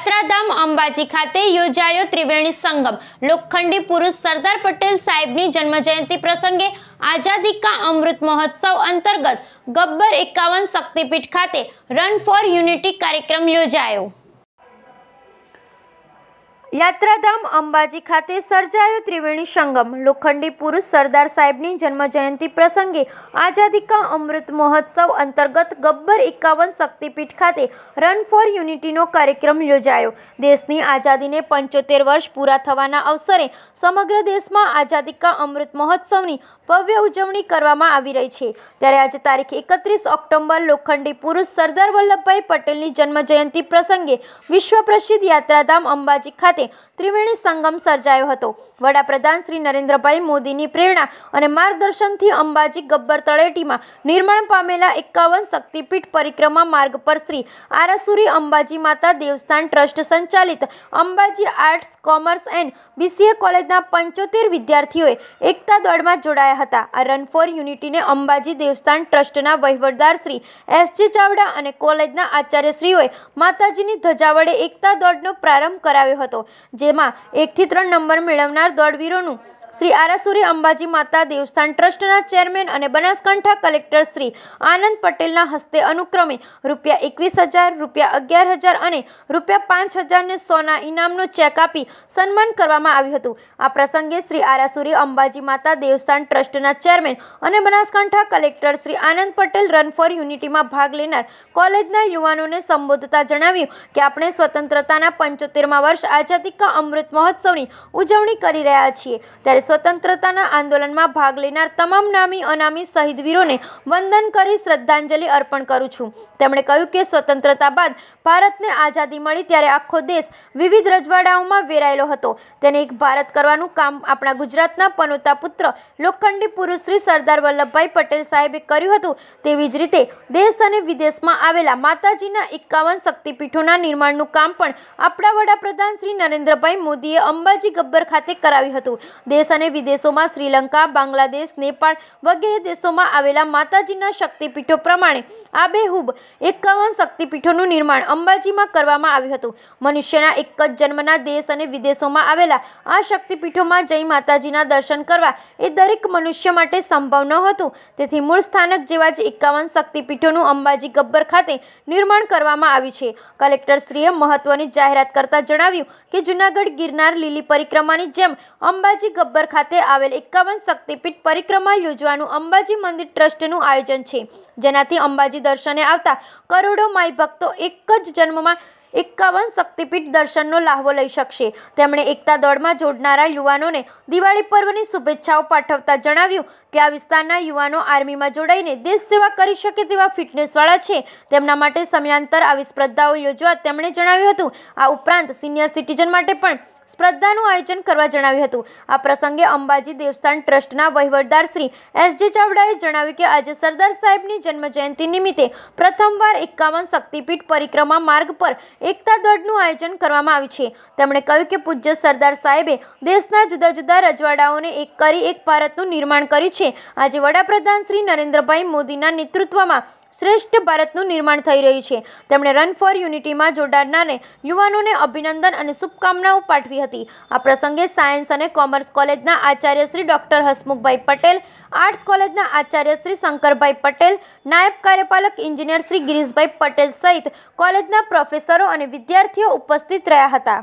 યાત્રાધામ અંબાજી ખાતે યોજાયો ત્રિવેણી સંગમ લોખંડી પુરુષ સરદાર પટેલ સાહેબની જન્મજયંતિ પ્રસંગે આઝાદી કા અમૃત મહોત્સવ અંતર્ગત ગબ્બર એકાવન શક્તિપીઠ ખાતે રન ફોર યુનિટી કાર્યક્રમ યોજાયો યાત્રાધામ અંબાજી ખાતે સર્જાયો ત્રિવેણી સંગમ લોખંડી પુરુષ સરદાર સાહેબની જન્મજયંતિ પ્રસંગે આઝાદી કા અમૃત મહોત્સવ અંતર્ગત ગબ્બર એકાવન શક્તિપીઠ ખાતે રન ફોર યુનિટીનો કાર્યક્રમ યોજાયો દેશની આઝાદીને પંચોતેર વર્ષ પૂરા થવાના અવસરે સમગ્ર દેશમાં આઝાદી કા અમૃત મહોત્સવની ભવ્ય ઉજવણી કરવામાં આવી રહી છે ત્યારે આજે તારીખ એકત્રીસ ઓક્ટોબર લોખંડી પુરુષ સરદાર વલ્લભભાઈ પટેલની જન્મજયંતિ પ્રસંગે વિશ્વ પ્રસિદ્ધ યાત્રાધામ અંબાજી ખાતે ખાતે ત્રિવેણી સંગમ સર્જાયો હતો વડાપ્રધાન શ્રી નરેન્દ્રભાઈ મોદીની પ્રેરણા અને માર્ગદર્શનથી અંબાજી ગબ્બર તળેટીમાં નિર્માણ પામેલા એકાવન શક્તિપીઠ પરિક્રમા માર્ગ પર શ્રી આરાસુરી અંબાજી માતા દેવસ્થાન ટ્રસ્ટ સંચાલિત Ambaji arts commerce and BCA કોલેજના પંચોતેર વિદ્યાર્થીઓએ એકતા દોડમાં જોડાયા હતા આ રન ફોર યુનિટીને અંબાજી દેવસ્થાન ટ્રસ્ટના વહીવટદાર શ્રી એસ જે ચાવડા અને કોલેજના આચાર્યશ્રીઓએ માતાજીની ધજા વડે એકતા દોડનો પ્રારંભ કરાવ્યો હતો જેમાં એકથી ત્રણ નંબર મેળવનાર દોડવીરોનું શ્રી આરાસુરી અંબાજી માતા દેવસ્થાન ટ્રસ્ટના ચેરમેન અને બનાસકાંઠા કલેક્ટર શ્રી આનંદ પટેલના હસ્તે અનુક્રમે રૂપિયા એકવીસ હજાર રૂપિયા અગિયાર હજાર અને રૂપિયા પાંચ હજારને સોના ઇનામનો ચેક આપી સન્માન કરવામાં આવ્યું હતું આ પ્રસંગે શ્રી આરાસુરી અંબાજી માતા દેવસ્થાન ટ્રસ્ટના ચેરમેન અને Banaskantha collector Shri Anand Patel run for યુનિટીમાં ભાગ લેનાર કોલેજના યુવાનોને સંબોધતા જણાવ્યું કે આપણે સ્વતંત્રતાના પંચોતેરમાં વર્ષ આઝાદી કા અમૃત મહોત્સવની ઉજવણી કરી રહ્યા છીએ ત્યારે સ્વતંત્રતાના આંદોલનમાં ભાગ લેનાર તમામ નામી અનામી શહીદ વીરોને વંદન કરી શ્રદ્ધાંજલિ અર્પણ કરું છું તેમણે કહ્યું કે સ્વતંત્રતા બાદ ભારતને આઝાદી મળી ત્યારે આખો દેશ વિવિધ રજવાડાઓમાં વેરાયેલો હતો તેને એક ભારત કરવાનું કામ આપણા ગુજરાતના પનોતા પુત્ર લોખંડી પુરુષ શ્રી સરદાર વલ્લભભાઈ પટેલ સાહેબે કર્યું હતું તેવી જ રીતે દેશ અને વિદેશમાં આવેલા માતાજીના એકાવન શક્તિપીઠોના નિર્માણનું કામ પણ આપણા વડાપ્રધાન શ્રી નરેન્દ્રભાઈ મોદીએ અંબાજી ગબ્બર ખાતે કરાવ્યું હતું દેશ દેશ અને વિદેશોમાં શ્રીલંકા બાંગ્લાદેશ નેપાળ વગેરે દેશોમાં આવેલા માતાજીના શક્તિપીઠો પ્રમાણે આ આબેહૂબ એકાવન શક્તિપીઠોનું નિર્માણ અંબાજીમાં કરવામાં આવ્યું હતું મનુષ્યના એક જ જન્મના દેશ અને વિદેશોમાં આવેલા આ શક્તિપીઠોમાં જઈ માતાજીના દર્શન કરવા એ દરેક મનુષ્ય માટે સંભવ ન હતું તેથી મૂળ સ્થાનક જેવા જ એકાવન શક્તિપીઠોનું અંબાજી ગબ્બર ખાતે નિર્માણ કરવામાં આવ્યું છે કલેક્ટરશ્રીએ મહત્વની જાહેરાત કરતાં જણાવ્યું કે જૂનાગઢ ગિરનાર લીલી પરિક્રમાની જેમ અંબાજી ગબ્બર નગર ખાતે આવેલ એકાવન શક્તિપીઠ પરિક્રમા યોજવાનું અંબાજી મંદિર ટ્રસ્ટનું આયોજન છે જેનાથી અંબાજી દર્શને આવતા કરોડો માય ભક્તો એક જ જન્મમાં એકાવન શક્તિપીઠ દર્શનનો લાહવો લઈ શકશે તેમણે એકતા દોડમાં જોડનારા યુવાનોને દિવાળી પર્વની શુભેચ્છાઓ પાઠવતા જણાવ્યું કે આ વિસ્તારના યુવાનો આર્મીમાં જોડાઈને દેશ સેવા કરી શકે તેવા ફિટનેસવાળા છે તેમના માટે સમયાંતર આવી સ્પર્ધાઓ યોજવા તેમણે જણાવ્યું હતું આ ઉપરાંત સિનિયર સિટીઝન માટે પણ સ્પર્ધાનું આયોજન કરવા જણાવ્યું હતું આ પ્રસંગે અંબાજી દેવસ્થાન ટ્રસ્ટના વહીવટદાર શ્રી એસ જે ચાવડાએ જણાવ્યું કે આજે સરદાર સાહેબની જન્મજયંતિ નિમિત્તે પ્રથમવાર એકાવન શક્તિપીઠ પરિક્રમા માર્ગ પર એકતા દોડનું આયોજન કરવામાં આવ્યું છે તેમણે કહ્યું કે પૂજ્ય સરદાર સાહેબે દેશના જુદા જુદા રજવાડાઓને એક કરી એક ભારતનું નિર્માણ કર્યું છે આજે વડાપ્રધાન શ્રી નરેન્દ્રભાઈ મોદીના નેતૃત્વમાં શ્રેષ્ઠ ભારતનું નિર્માણ થઈ રહ્યું છે તેમણે રન ફોર યુનિટીમાં જોડાનારને યુવાનોને અભિનંદન અને શુભકામનાઓ પાઠવી હતી આ પ્રસંગે સાયન્સ અને કોમર્સ કોલેજના આચાર્ય શ્રી ડૉક્ટર હસમુખભાઈ પટેલ આર્ટ્સ કોલેજના આચાર્ય શ્રી શંકરભાઈ પટેલ નાયબ કાર્યપાલક ઇન્જિનિયર શ્રી ગિરીશભાઈ પટેલ સહિત કોલેજના પ્રોફેસરો અને વિદ્યાર્થીઓ ઉપસ્થિત રહ્યા હતા